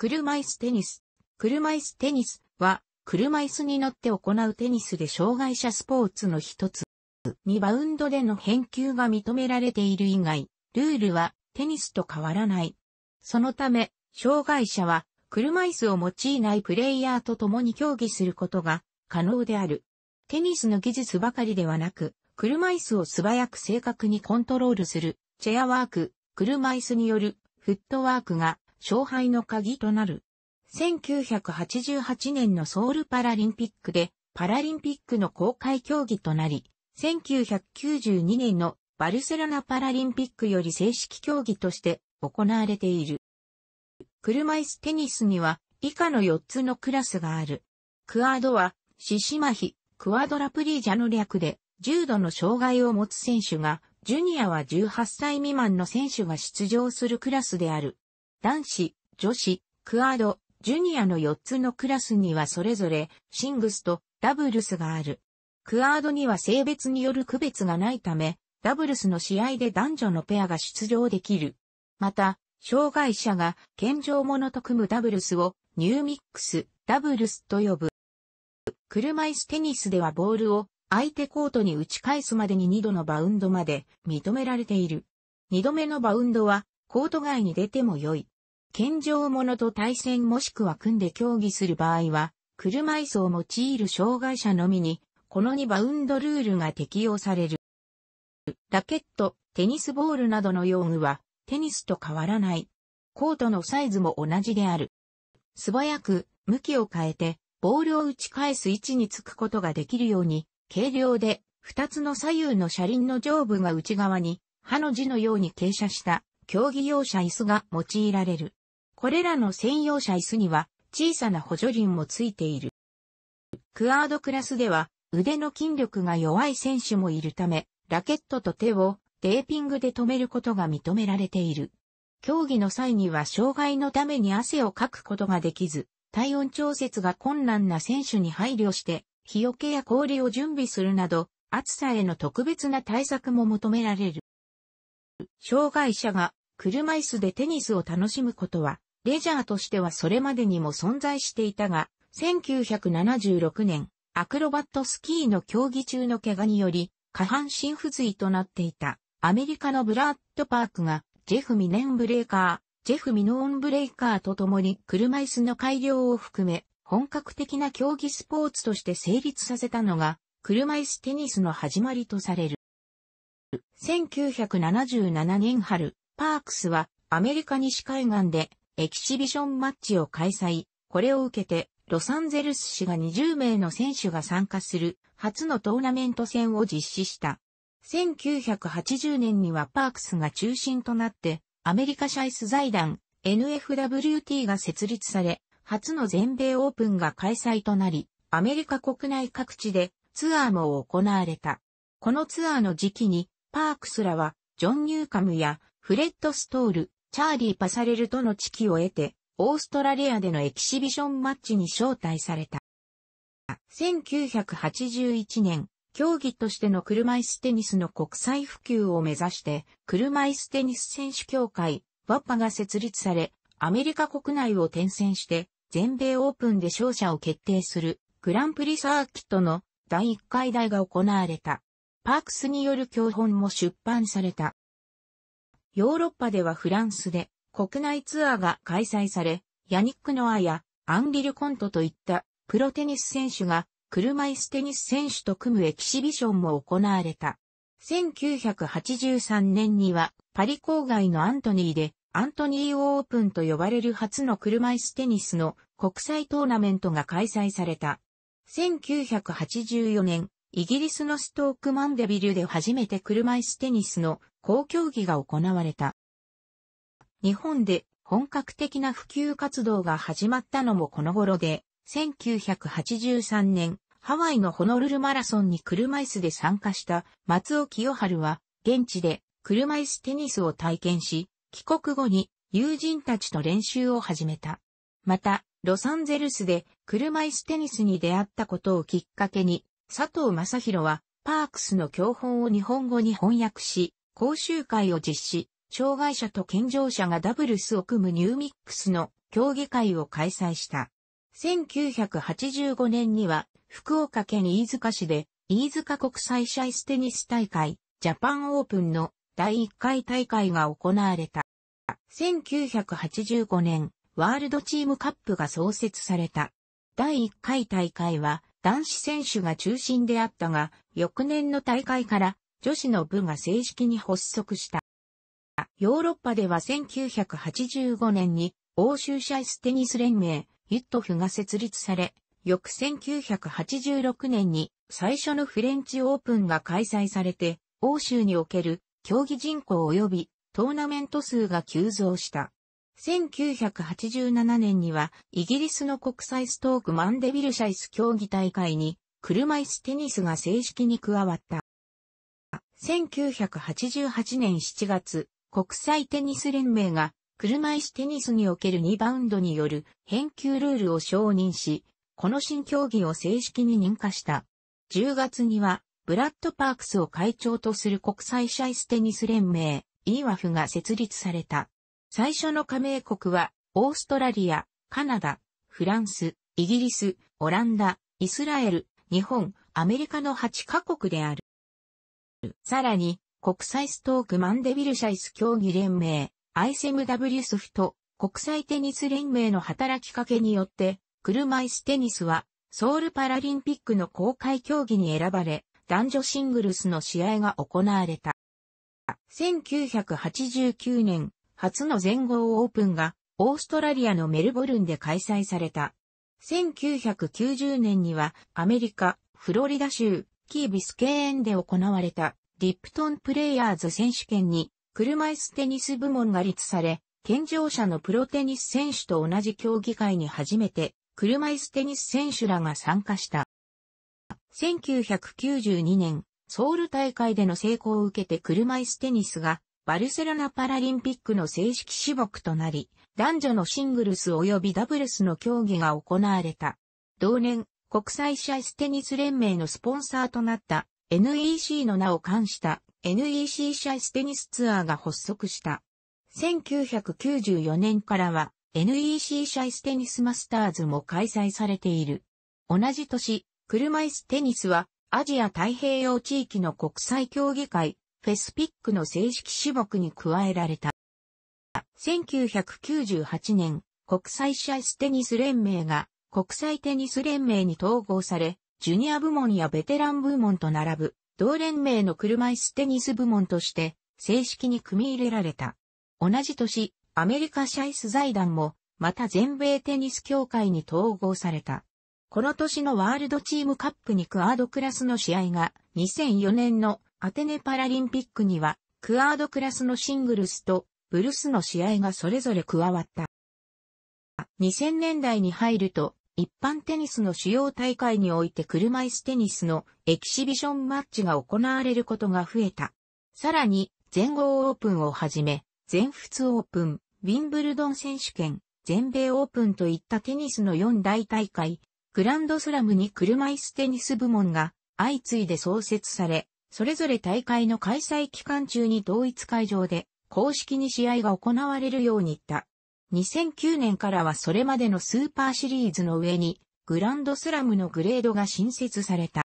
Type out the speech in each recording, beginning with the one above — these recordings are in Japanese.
車椅子テニス。車椅子テニスは、車椅子に乗って行うテニスで障害者スポーツの一つ。にバウンドでの返球が認められている以外、ルールはテニスと変わらない。そのため、障害者は車椅子を用いないプレイヤーと共に競技することが可能である。テニスの技術ばかりではなく、車椅子を素早く正確にコントロールする、チェアワーク、車椅子によるフットワークが勝敗の鍵となる。1988年のソウルパラリンピックでパラリンピックの公開競技となり、1992年のバルセロナパラリンピックより正式競技として行われている。車椅子テニスには以下の4つのクラスがある。クアードは、シシマヒ、クアドラプリージャの略で、重度の障害を持つ選手が、ジュニアは18歳未満の選手が出場するクラスである。男子、女子、クアード、ジュニアの4つのクラスにはそれぞれシングスとダブルスがある。クアードには性別による区別がないため、ダブルスの試合で男女のペアが出場できる。また、障害者が健常者と組むダブルスをニューミックス、ダブルスと呼ぶ。車椅子テニスではボールを相手コートに打ち返すまでに2度のバウンドまで認められている。2度目のバウンドはコート外に出ても良い。健常者と対戦もしくは組んで競技する場合は、車椅子を用いる障害者のみに、この2バウンドルールが適用される。ラケット、テニスボールなどの用具は、テニスと変わらない。コートのサイズも同じである。素早く、向きを変えて、ボールを打ち返す位置につくことができるように、軽量で、2つの左右の車輪の上部が内側に、歯の字のように傾斜した、競技用車椅子が用いられる。これらの専用車椅子には小さな補助輪もついている。クアードクラスでは腕の筋力が弱い選手もいるため、ラケットと手をテーピングで止めることが認められている。競技の際には障害のために汗をかくことができず、体温調節が困難な選手に配慮して、日よけや氷を準備するなど、暑さへの特別な対策も求められる。障害者が車椅子でテニスを楽しむことはレジャーとしてはそれまでにも存在していたが、1976年、アクロバットスキーの競技中の怪我により、下半身不随となっていた、アメリカのブラッドパークが、ジェフ・ミネンブレーカー、ジェフ・ミノーンブレーカーと共に車椅子の改良を含め、本格的な競技スポーツとして成立させたのが、車椅子テニスの始まりとされる。1977年春、パークスはアメリカ西海岸でエキシビションマッチを開催。これを受けて、ロサンゼルス市が20名の選手が参加する初のトーナメント戦を実施した。1980年にはパークスが中心となって、アメリカシャイス財団 NFWT が設立され、初の全米オープンが開催となり、アメリカ国内各地でツアーも行われた。このツアーの時期に、パークスらは、ジョン・ニューカムやフレッド・ストール、チャーリー・パサレルとの知己を得て、オーストラリアでのエキシビションマッチに招待された。1981年、競技としての車椅子テニスの国際普及を目指して、車椅子テニス選手協会、ワッパが設立され、アメリカ国内を転戦して、全米オープンで勝者を決定するグランプリサーキットの第1回代が行われた。パークスによる教本も出版された。ヨーロッパではフランスで国内ツアーが開催され、ヤニック・ノアやアンリル・コントといったプロテニス選手が車椅子テニス選手と組むエキシビションも行われた。1983年にはパリ郊外のアントニーでアントニーオープンと呼ばれる初の車椅子テニスの国際トーナメントが開催された。1984年、イギリスのストークマンデビルで初めて車椅子テニスの公競技が行われた。日本で本格的な普及活動が始まったのもこの頃で、1983年、ハワイのホノルルマラソンに車椅子で参加した松尾清春は、現地で車椅子テニスを体験し、帰国後に友人たちと練習を始めた。また、ロサンゼルスで車椅子テニスに出会ったことをきっかけに、佐藤正宏は、パークスの教本を日本語に翻訳し、講習会を実施、障害者と健常者がダブルスを組むニューミックスの競技会を開催した。1985年には、福岡県飯塚市で、飯塚国際シャイステニス大会、ジャパンオープンの第1回大会が行われた。1985年、ワールドチームカップが創設された。第1回大会は、男子選手が中心であったが、翌年の大会から女子の部が正式に発足した。ヨーロッパでは1985年に欧州シャイステニス連盟、ユットフが設立され、翌1986年に最初のフレンチオープンが開催されて、欧州における競技人口及びトーナメント数が急増した。1987年には、イギリスの国際ストークマンデビルシャイス競技大会に、車椅子テニスが正式に加わった。1988年7月、国際テニス連盟が、車椅子テニスにおけるリバウンドによる返球ルールを承認し、この新競技を正式に認可した。10月には、ブラッドパークスを会長とする国際シャイステニス連盟、イーワフが設立された。最初の加盟国は、オーストラリア、カナダ、フランス、イギリス、オランダ、イスラエル、日本、アメリカの8カ国である。さらに、国際ストークマンデビルシャイス競技連盟、ISMW ソフト、国際テニス連盟の働きかけによって、車椅子テニスは、ソウルパラリンピックの公開競技に選ばれ、男女シングルスの試合が行われた。1989年、初の全豪オープンが、オーストラリアのメルボルンで開催された。1990年には、アメリカ、フロリダ州、キービスケーンで行われた、リプトンプレイヤーズ選手権に、車椅子テニス部門が立され、健常者のプロテニス選手と同じ競技会に初めて、車椅子テニス選手らが参加した。1992年、ソウル大会での成功を受けて車椅子テニスがバルセロナパラリンピックの正式種目となり、男女のシングルス及びダブルスの競技が行われた。同年、国際シャイステニス連盟のスポンサーとなった NEC の名を冠した NEC シャイステニスツアーが発足した。1994年からは NEC シャイステニスマスターズも開催されている。同じ年、車椅子テニスはアジア太平洋地域の国際競技会フェスピックの正式種目に加えられた。1998年、国際シャイステニス連盟が国際テニス連盟に統合され、ジュニア部門やベテラン部門と並ぶ、同連盟の車椅子テニス部門として、正式に組み入れられた。同じ年、アメリカシャイス財団も、また全米テニス協会に統合された。この年のワールドチームカップにクアードクラスの試合が2004年のアテネパラリンピックには、クアードクラスのシングルスとブルスの試合がそれぞれ加わった。2000年代に入ると、一般テニスの主要大会において車椅子テニスのエキシビションマッチが行われることが増えた。さらに、全豪オープンをはじめ、全仏オープン、ウィンブルドン選手権、全米オープンといったテニスの4大大会、グランドスラムに車椅子テニス部門が相次いで創設され、それぞれ大会の開催期間中に同一会場で公式に試合が行われるようにった。2009年からはそれまでのスーパーシリーズの上にグランドスラムのグレードが新設された。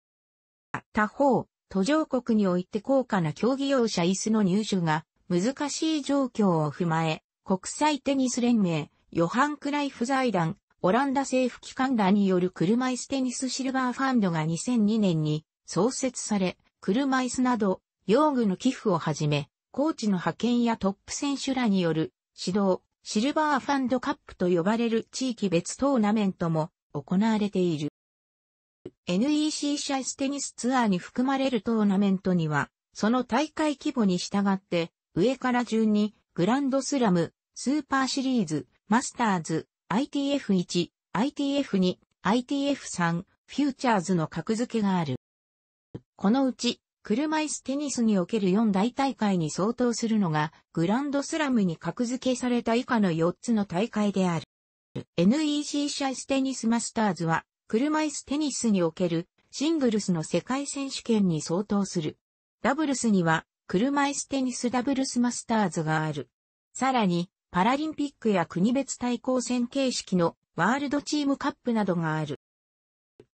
他方、途上国において高価な競技用車椅子の入手が難しい状況を踏まえ、国際テニス連盟、ヨハン・クライフ財団、オランダ政府機関団による車椅子テニスシルバーファンドが2002年に創設され、車椅子など、用具の寄付をはじめ、コーチの派遣やトップ選手らによる指導、シルバーファンドカップと呼ばれる地域別トーナメントも行われている。NEC シャイステニスツアーに含まれるトーナメントには、その大会規模に従って、上から順に、グランドスラム、スーパーシリーズ、マスターズ、ITF1、ITF2、ITF3、フューチャーズの格付けがある。このうち、車椅子テニスにおける4大大会に相当するのが、グランドスラムに格付けされた以下の4つの大会である。NEC 車椅子テニスマスターズは、車椅子テニスにおけるシングルスの世界選手権に相当する。ダブルスには、車椅子テニスダブルスマスターズがある。さらに、パラリンピックや国別対抗戦形式のワールドチームカップなどがある。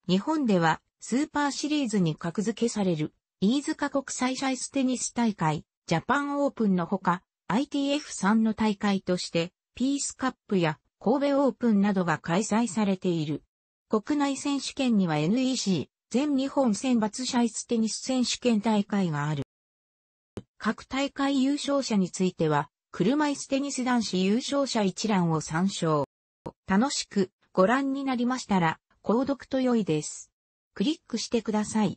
日本では、スーパーシリーズに格付けされる、飯塚国際シャイステニス大会、ジャパンオープンのほか、ITF3 の大会として、ピースカップや神戸オープンなどが開催されている。国内選手権には NEC、全日本選抜シャイステニス選手権大会がある。各大会優勝者については、車椅子テニス男子優勝者一覧を参照。楽しくご覧になりましたら、購読と良いです。クリックしてください。